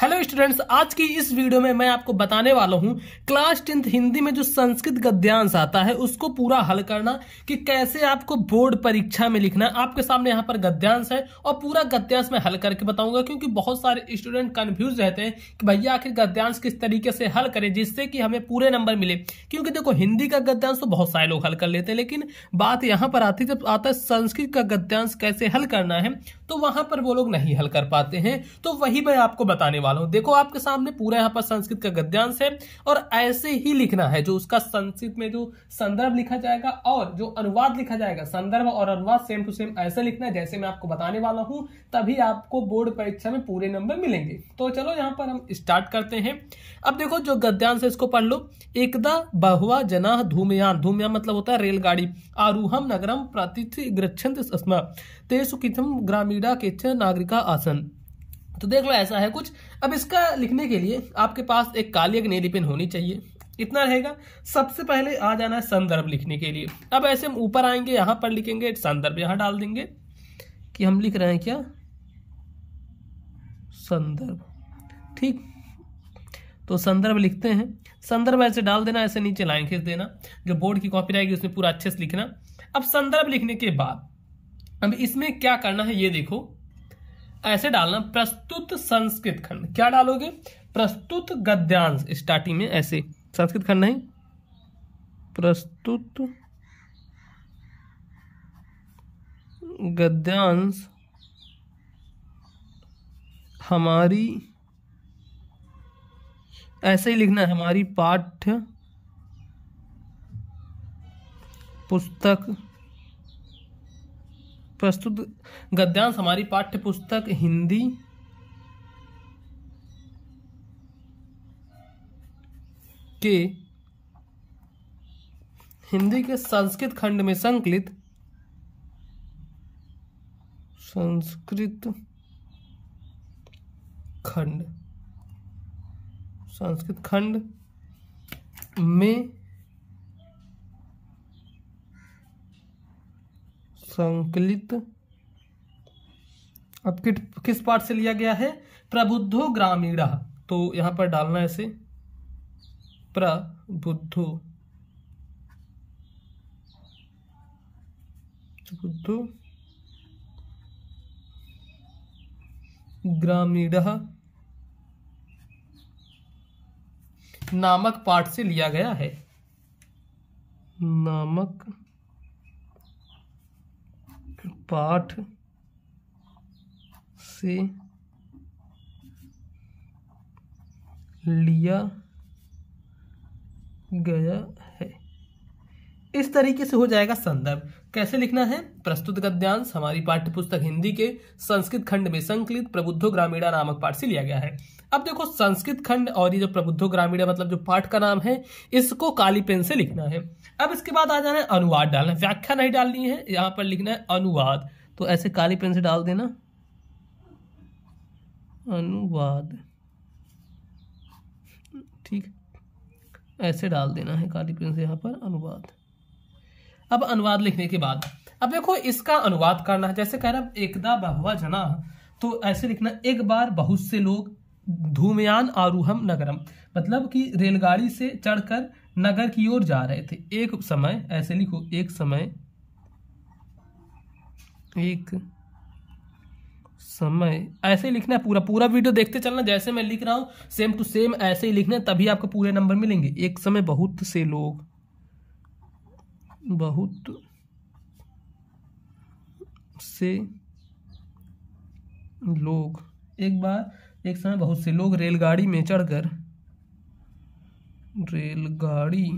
hello students आज की इस वीडियो में मैं आपको बताने वाला हूं क्लास टेंथ हिंदी में जो संस्कृत गद्यांश आता है उसको पूरा हल करना कि कैसे आपको बोर्ड परीक्षा में लिखना है आपके सामने यहां पर गद्यांश है और पूरा गद्यांश मैं हल करके बताऊंगा क्योंकि बहुत सारे स्टूडेंट कंफ्यूज रहते हैं कि भैया आखिर गद्यांश किस तरीके से हल करें जिससे कि हमें पूरे नंबर मिले क्योंकि देखो हिंदी का गद्यांश तो बहुत सारे लोग हल कर लेते हैं लेकिन बात यहाँ पर आती जब आता है संस्कृत का गद्यांश कैसे हल करना है तो वहां पर वो लोग नहीं हल कर पाते हैं तो वही मैं आपको बताने वाला हूं देखो आपके सामने पूरा यहां पर संस्कृत का गद्यांश है और ऐसे ही लिखना है जो उसका संस्कृत में जो संदर्भ लिखा जाएगा और जो अनुवाद लिखा जाएगा संदर्भ और अनुवाद सेम टू सेम ऐसे लिखना है जैसे मैं आपको बताने वाला हूं तभी आपको बोर्ड परीक्षा में पूरे नंबर मिलेंगे तो चलो यहां पर हम स्टार्ट करते हैं अब देखो जो गद्यांश है इसको पढ़ लो एकदा बहुआ जना धूमयान धूमयान मतलब होता है रेलगाड़ी आरूहम नगरम प्रतिथि गृछंत स्म तेसु किथम ग्रामीणा के नागरिका आसन तो देख लो ऐसा है कुछ अब इसका लिखने के लिए आपके पास एक काली एक नीली पेन होनी चाहिए इतना रहेगा सबसे पहले आ जाना है संदर्भ लिखने के लिए अब ऐसे हम ऊपर आएंगे यहां पर लिखेंगे संदर्भ यहां डाल देंगे कि हम लिख रहे हैं क्या संदर्भ ठीक तो संदर्भ लिखते हैं संदर्भ ऐसे डाल देना ऐसे नीचे लाइन खींच देना जो बोर्ड की कॉपी रहेगी उसमें पूरा अच्छे से लिखना अब संदर्भ लिखने के बाद अब इसमें क्या करना है ये देखो ऐसे डालना प्रस्तुत संस्कृत खंड क्या डालोगे प्रस्तुत गद्यांश स्टार्टिंग में ऐसे संस्कृत खंड नहीं प्रस्तुत गद्यांश हमारी ऐसे ही लिखना है हमारी पाठ्य पुस्तक प्रस्तुत गद्यांश हमारी पाठ्य पुस्तक हिंदी के हिंदी के संस्कृत खंड में संकलित संस्कृत खंड संस्कृत खंड में संकलित अब किट किस पार्ट से लिया गया है प्रबुद्धो ग्रामीण तो यहां पर डालना ऐसे प्रबुद्धो प्रबुद्धो ग्रामीण नामक पाठ से लिया गया है नामक पाठ से लिया गया इस तरीके से हो जाएगा संदर्भ कैसे लिखना है प्रस्तुत गद्यांश हमारी पाठ्य पुस्तक हिंदी के संस्कृत खंड में संकलित प्रबुद्धो ग्रामीणा नामक पाठ से लिया गया है अब देखो संस्कृत खंड और ये जो प्रबुद्धो ग्रामीणा मतलब जो पाठ का नाम है इसको काली पेन से लिखना है अब इसके बाद आ जाना है अनुवाद डालना व्याख्या नहीं डालनी है यहां पर लिखना है अनुवाद तो ऐसे काली पेन से डाल देना अनुवाद ठीक ऐसे डाल देना है काली पेन से यहां पर अनुवाद अब अनुवाद लिखने के बाद अब देखो इसका अनुवाद करना है जैसे कह रहा एकदा बहुआ जना तो ऐसे लिखना एक बार बहुत से लोग धूमयान आरूहम नगरम मतलब कि रेलगाड़ी से चढ़कर नगर की ओर जा रहे थे एक समय ऐसे लिखो एक समय एक समय ऐसे ही लिखना है पूरा पूरा वीडियो देखते चलना जैसे मैं लिख रहा हूं सेम टू सेम ऐसे ही लिखना है तभी आपको पूरे नंबर मिलेंगे एक समय बहुत से लोग बहुत से लोग एक बार एक समय बहुत से लोग रेलगाड़ी में चढ़कर रेलगाड़ी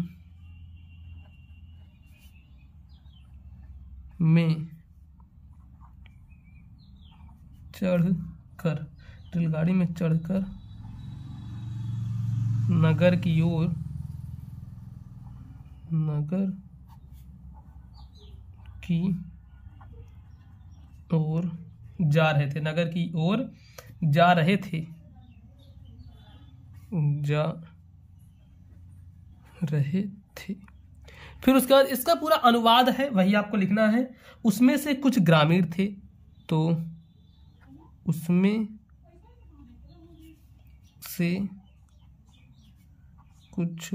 में चढ़कर रेलगाड़ी में चढ़कर नगर की ओर नगर की ओर जा रहे थे नगर की ओर जा रहे थे जा रहे थे फिर उसके बाद इसका पूरा अनुवाद है वही आपको लिखना है उसमें से कुछ ग्रामीण थे तो उसमें से कुछ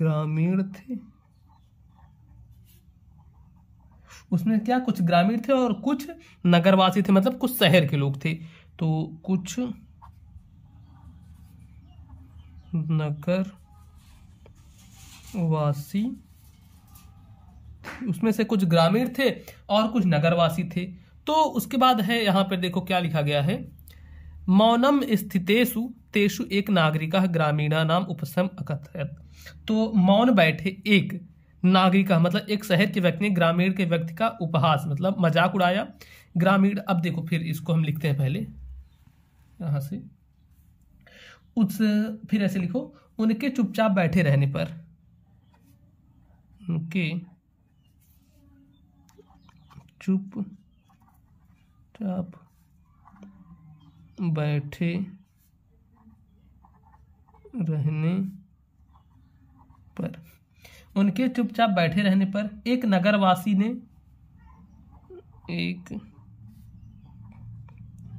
ग्रामीण थे उसमें क्या कुछ ग्रामीण थे और कुछ नगरवासी थे मतलब कुछ शहर के लोग थे तो कुछ नगर वासी उसमें से कुछ ग्रामीण थे और कुछ नगरवासी थे तो उसके बाद है यहाँ पर देखो क्या लिखा गया है मौनम स्थितेशु तेषु एक नागरिका ग्रामीणा नाम उपसम अकथयत तो मौन बैठे एक नागरिक मतलब एक शहर के व्यक्ति ने ग्रामीण के व्यक्ति का उपहास मतलब मजाक उड़ाया ग्रामीण अब देखो फिर इसको हम लिखते हैं पहले यहां से उस फिर ऐसे लिखो उनके चुपचाप बैठे रहने पर उनके चुप चाप बैठे रहने उनके चुपचाप बैठे रहने पर एक नगरवासी ने एक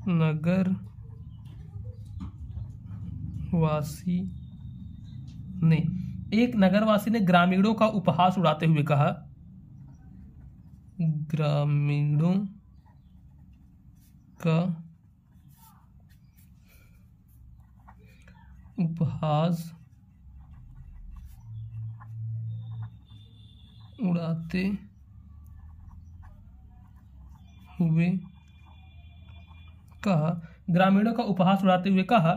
नगर वासी ने एक नगरवासी ने ग्रामीणों का उपहास उड़ाते हुए कहा ग्रामीणों का उपहास उड़ाते हुए कहा ग्रामीणों का उपहास उड़ाते हुए कहा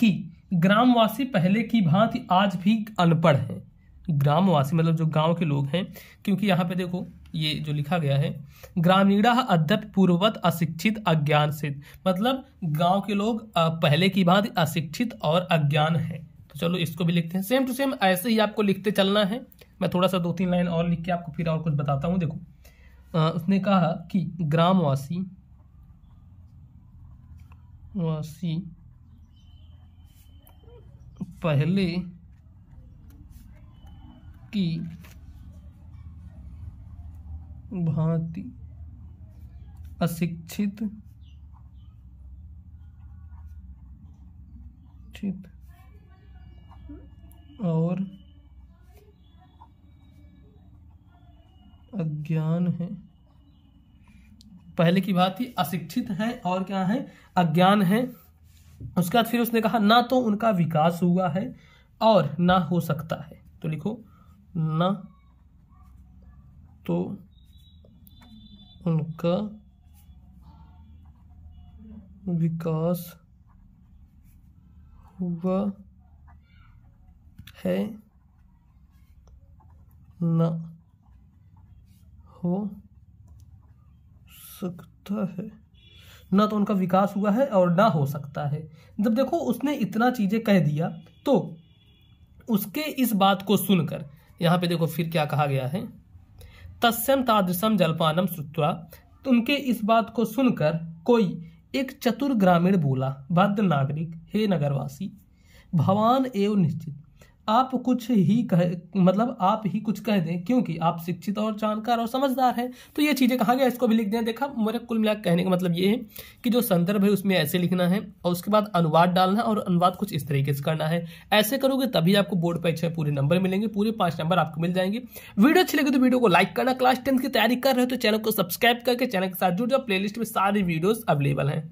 कि ग्रामवासी पहले की भांति आज भी अनपढ़ हैं ग्रामवासी मतलब जो गांव के लोग हैं क्योंकि यहाँ पे देखो ये जो लिखा गया है ग्रामीणा अद्यप पूर्ववत अशिक्षित अज्ञान सिद्ध मतलब गांव के लोग पहले की भांति अशिक्षित और अज्ञान है तो चलो इसको भी लिखते हैं सेम टू सेम ऐसे ही आपको लिखते चलना है मैं थोड़ा सा दो तीन लाइन और लिख के आपको फिर और कुछ बताता हूँ देखो आ, उसने कहा कि ग्रामवासी वासी पहले की भांति अशिक्षित और अज्ञान है पहले की बात थी अशिक्षित है और क्या है अज्ञान है उसके बाद फिर उसने कहा ना तो उनका विकास हुआ है और ना हो सकता है तो लिखो ना तो उनका विकास हुआ है ना हो सकता है ना तो उनका विकास हुआ है और ना हो सकता है जब देखो उसने इतना चीज़ें कह दिया तो उसके इस बात को सुनकर यहाँ पे देखो फिर क्या कहा गया है तस्यम तादृशम जलपानम श्रुत्वा उनके इस बात को सुनकर कोई एक चतुर ग्रामीण बोला बद्ध नागरिक हे नगरवासी भवान एवं निश्चित आप कुछ ही कह मतलब आप ही कुछ कह दें क्योंकि आप शिक्षित और जानकार और समझदार हैं तो ये चीज़ें कहा गया इसको भी लिख दें देखा मेरा कुल मिलाकर कहने का मतलब ये है कि जो संदर्भ है उसमें ऐसे लिखना है और उसके बाद अनुवाद डालना है और अनुवाद कुछ इस तरीके से करना है ऐसे करोगे तभी आपको बोर्ड पर में पूरे नंबर मिलेंगे पूरे पाँच नंबर आपको मिल जाएंगे वीडियो अच्छी लगे तो वीडियो को लाइक करना क्लास टेंथ की तैयारी कर रहे हो तो चैनल को सब्सक्राइब करके चैनल के साथ जुड़ जाओ प्लेलिस्ट में सारी वीडियोज़ अवेलेबल हैं